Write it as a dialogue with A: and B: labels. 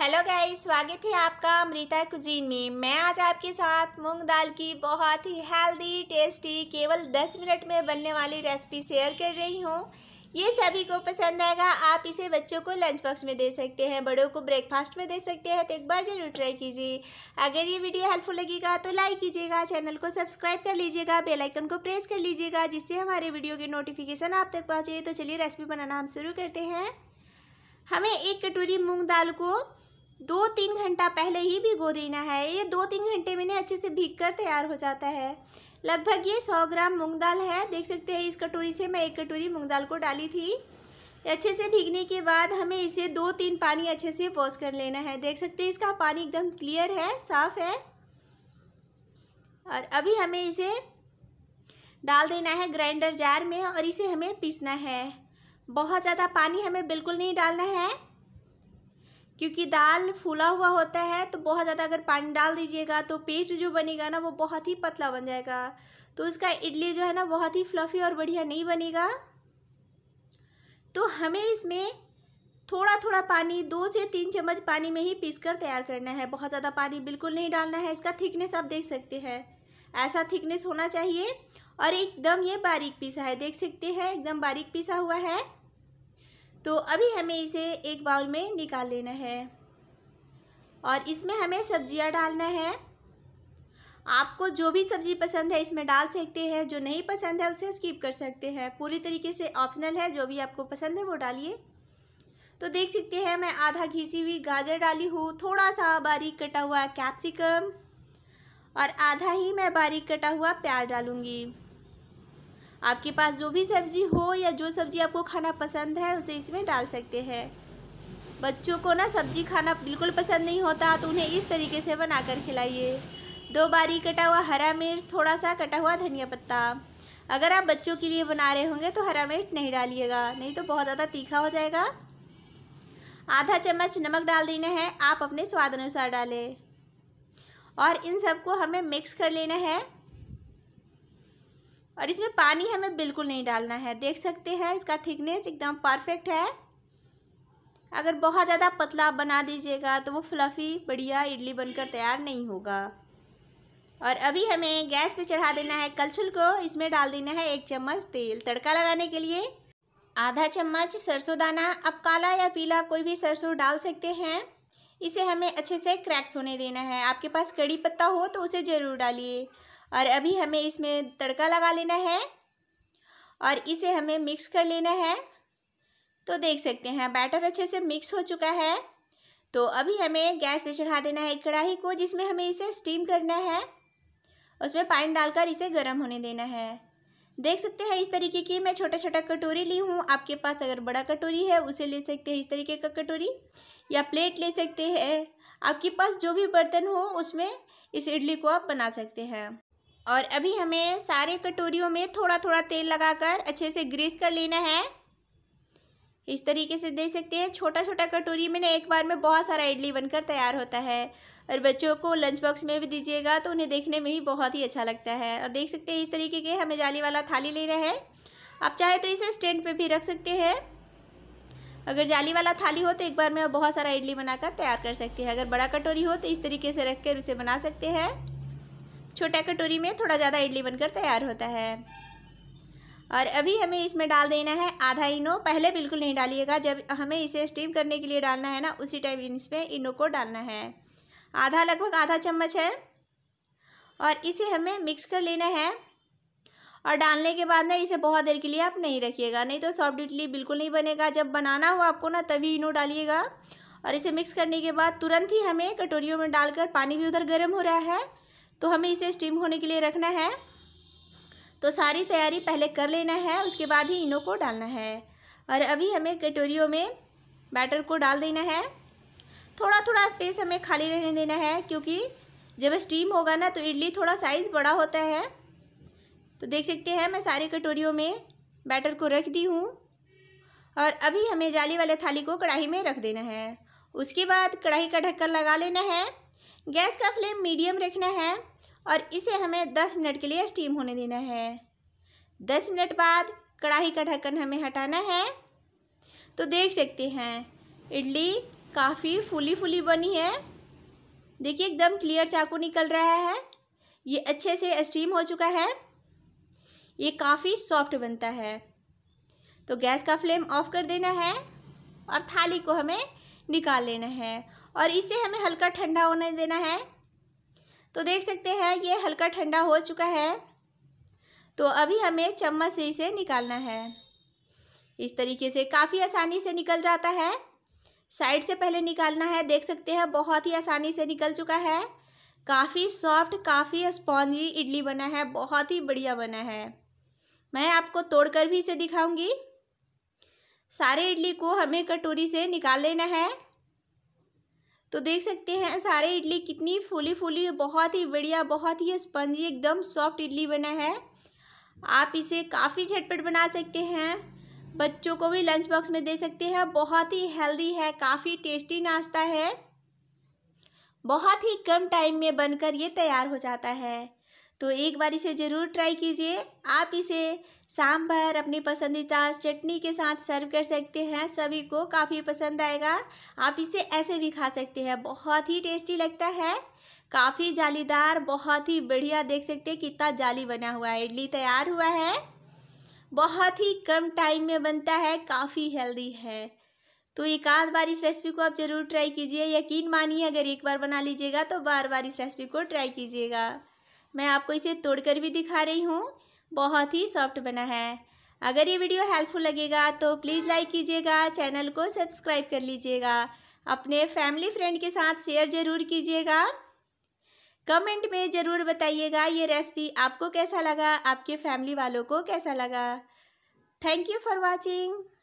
A: hello guys स्वागत है आपका अमृता कुजीन में मैं आज आपके साथ मूंग दाल की बहुत ही हेल्दी टेस्टी केवल 10 मिनट में बनने वाली रेसिपी शेयर कर रही हूँ ये सभी को पसंद आएगा आप इसे बच्चों को लंच बॉक्स में दे सकते हैं बड़ों को ब्रेकफास्ट में दे सकते हैं तो एक बार ज़रूर ट्राई कीजिए अगर ये वीडियो हेल्पफुल लगेगा तो लाइक कीजिएगा चैनल को सब्सक्राइब कर लीजिएगा बेल आइकन को प्रेस कर लीजिएगा जिससे हमारे वीडियो की नोटिफिकेशन आप तक पहुँचे तो चलिए रेसिपी बनाना हम शुरू करते हैं हमें एक कटोरी मूंग दाल को दो तीन घंटा पहले ही भिगो देना है ये दो तीन घंटे में ना अच्छे से भीग कर तैयार हो जाता है लगभग ये सौ ग्राम मूंग दाल है देख सकते हैं इस कटोरी से मैं एक कटोरी मूंग दाल को डाली थी अच्छे से भीगने के बाद हमें इसे दो तीन पानी अच्छे से वॉश कर लेना है देख सकते हैं इसका पानी एकदम क्लियर है साफ़ है और अभी हमें इसे डाल देना है ग्राइंडर जार में और इसे हमें पीसना है बहुत ज़्यादा पानी हमें बिल्कुल नहीं डालना है क्योंकि दाल फूला हुआ होता है तो बहुत ज़्यादा अगर पानी डाल दीजिएगा तो पेस्ट जो बनेगा ना वो बहुत ही पतला बन जाएगा तो उसका इडली जो है ना बहुत ही फ्लफ़ी और बढ़िया नहीं बनेगा तो हमें इसमें थोड़ा थोड़ा पानी दो से तीन चम्मच पानी में ही पीस कर तैयार करना है बहुत ज़्यादा पानी बिल्कुल नहीं डालना है इसका थिकनेस आप देख सकते हैं ऐसा थिकनेस होना चाहिए और एकदम ये बारीक पीसा है देख सकते हैं एकदम बारीक पीसा हुआ है तो अभी हमें इसे एक बाउल में निकाल लेना है और इसमें हमें सब्जियां डालना है आपको जो भी सब्जी पसंद है इसमें डाल सकते हैं जो नहीं पसंद है उसे स्किप कर सकते हैं पूरी तरीके से ऑप्शनल है जो भी आपको पसंद है वो डालिए तो देख सकते हैं मैं आधा घिसी हुई गाजर डाली हूँ थोड़ा सा बारीक कटा हुआ कैप्सिकम और आधा ही मैं बारीक कटा हुआ प्याज डालूँगी आपके पास जो भी सब्ज़ी हो या जो सब्ज़ी आपको खाना पसंद है उसे इसमें डाल सकते हैं बच्चों को ना सब्ज़ी खाना बिल्कुल पसंद नहीं होता तो उन्हें इस तरीके से बना कर खिलाइए दो बारी कटा हुआ हरा मिर्च थोड़ा सा कटा हुआ धनिया पत्ता अगर आप बच्चों के लिए बना रहे होंगे तो हरा मिर्च नहीं डालिएगा नहीं तो बहुत ज़्यादा तीखा हो जाएगा आधा चम्मच नमक डाल देना है आप अपने स्वाद अनुसार डालें और इन सबको हमें मिक्स कर लेना है और इसमें पानी हमें बिल्कुल नहीं डालना है देख सकते हैं इसका थिकनेस एकदम परफेक्ट है अगर बहुत ज़्यादा पतला बना दीजिएगा तो वो फ्लफ़ी बढ़िया इडली बनकर तैयार नहीं होगा और अभी हमें गैस पे चढ़ा देना है कलछुल को इसमें डाल देना है एक चम्मच तेल तड़का लगाने के लिए आधा चम्मच सरसों दाना अब काला या पीला कोई भी सरसों डाल सकते हैं इसे हमें अच्छे से क्रैक्स होने देना है आपके पास कड़ी पत्ता हो तो उसे ज़रूर डालिए और अभी हमें इसमें तड़का लगा लेना है और इसे हमें मिक्स कर लेना है तो देख सकते हैं बैटर अच्छे से मिक्स हो चुका है तो अभी हमें गैस पे चढ़ा देना है कढ़ाई को जिसमें हमें इसे स्टीम करना है उसमें पानी डालकर इसे गर्म होने देना है देख सकते हैं इस तरीके की मैं छोटा छोटा कटोरी ली हूँ आपके पास अगर बड़ा कटोरी है उसे ले सकते हैं इस तरीके का कटोरी या प्लेट ले सकते हैं आपके पास जो भी बर्तन हो उसमें इस इडली को आप बना सकते हैं और अभी हमें सारे कटोरियों में थोड़ा थोड़ा तेल लगाकर अच्छे से ग्रीस कर लेना है इस तरीके से देख सकते हैं छोटा छोटा कटोरी में ना एक बार में बहुत सारा इडली बनकर तैयार होता है और बच्चों को लंच बॉक्स में भी दीजिएगा तो उन्हें देखने में ही बहुत ही अच्छा लगता है और देख सकते हैं इस तरीके के हमें जाली वाला थाली लेना है आप चाहे तो इसे स्टैंड पे भी रख सकते हैं अगर जाली वाला थाली हो तो एक बार में बहुत सारा इडली बनाकर तैयार कर सकते हैं अगर बड़ा कटोरी हो तो इस तरीके से रख कर उसे बना सकते हैं छोटा कटोरी में थोड़ा ज़्यादा इडली बनकर तैयार होता है और अभी हमें इसमें डाल देना है आधा इनो पहले बिल्कुल नहीं डालिएगा जब हमें इसे स्टीम करने के लिए डालना है ना उसी टाइम इसमें इनो को डालना है आधा लगभग आधा चम्मच है और इसे हमें मिक्स कर लेना है और डालने के बाद ना इसे बहुत देर के लिए आप नहीं रखिएगा नहीं तो सॉफ्ट इडली बिल्कुल नहीं बनेगा जब बनाना हो आपको ना तभी इनो डालिएगा और इसे मिक्स करने के बाद तुरंत ही हमें कटोरियों में डालकर पानी भी उधर गर्म हो रहा है तो हमें इसे स्टीम होने के लिए रखना है तो सारी तैयारी पहले कर लेना है उसके बाद ही इनो को डालना है और अभी हमें कटोरियों में बैटर को डाल देना है थोड़ा थोड़ा स्पेस हमें खाली रहने देना है क्योंकि जब स्टीम होगा ना तो इडली थोड़ा साइज़ बड़ा होता है तो देख सकते हैं मैं सारी कटोरियों में बैटर को रख दी हूँ और अभी हमें जाली वाले थाली को कढ़ाई में रख देना है उसके बाद कढ़ाई का ढक्कन लगा लेना है गैस का फ्लेम मीडियम रखना है और इसे हमें दस मिनट के लिए स्टीम होने देना है दस मिनट बाद कढ़ाई का ढक्कन हमें हटाना है तो देख सकते हैं इडली काफ़ी फूली फूली बनी है देखिए एकदम क्लियर चाकू निकल रहा है ये अच्छे से स्टीम हो चुका है ये काफ़ी सॉफ्ट बनता है तो गैस का फ्लेम ऑफ कर देना है और थाली को हमें निकाल लेना है और इसे हमें हल्का ठंडा होने देना है तो देख सकते हैं ये हल्का ठंडा हो चुका है तो अभी हमें चम्मच से इसे निकालना है इस तरीके से काफ़ी आसानी से निकल जाता है साइड से पहले निकालना है देख सकते हैं बहुत ही आसानी से निकल चुका है काफ़ी सॉफ्ट काफ़ी स्पॉन्जी इडली बना है बहुत ही बढ़िया बना है मैं आपको तोड़कर भी इसे दिखाऊंगी सारे इडली को हमें कटोरी से निकाल लेना है तो देख सकते हैं सारे इडली कितनी फूली फूली बहुत ही बढ़िया बहुत ही स्पंजी एकदम सॉफ्ट इडली बना है आप इसे काफ़ी झटपट बना सकते हैं बच्चों को भी लंच बॉक्स में दे सकते हैं बहुत ही हेल्दी है काफ़ी टेस्टी नाश्ता है बहुत ही कम टाइम में बनकर ये तैयार हो जाता है तो एक बार इसे ज़रूर ट्राई कीजिए आप इसे शाम भर अपनी पसंदीदा चटनी के साथ सर्व कर सकते हैं सभी को काफ़ी पसंद आएगा आप इसे ऐसे भी खा सकते हैं बहुत ही टेस्टी लगता है काफ़ी जालीदार बहुत ही बढ़िया देख सकते हैं कितना जाली बना हुआ है इडली तैयार हुआ है बहुत ही कम टाइम में बनता है काफ़ी हेल्दी है तो एक आध बार इस रेसिपी को आप ज़रूर ट्राई कीजिए यकीन मानिए अगर एक बार बना लीजिएगा तो बार बार इस रेसिपी को ट्राई कीजिएगा मैं आपको इसे तोड़कर भी दिखा रही हूँ बहुत ही सॉफ्ट बना है अगर ये वीडियो हेल्पफुल लगेगा तो प्लीज़ लाइक कीजिएगा चैनल को सब्सक्राइब कर लीजिएगा अपने फैमिली फ्रेंड के साथ शेयर ज़रूर कीजिएगा कमेंट में ज़रूर बताइएगा ये रेसिपी आपको कैसा लगा आपके फैमिली वालों को कैसा लगा थैंक यू फॉर वॉचिंग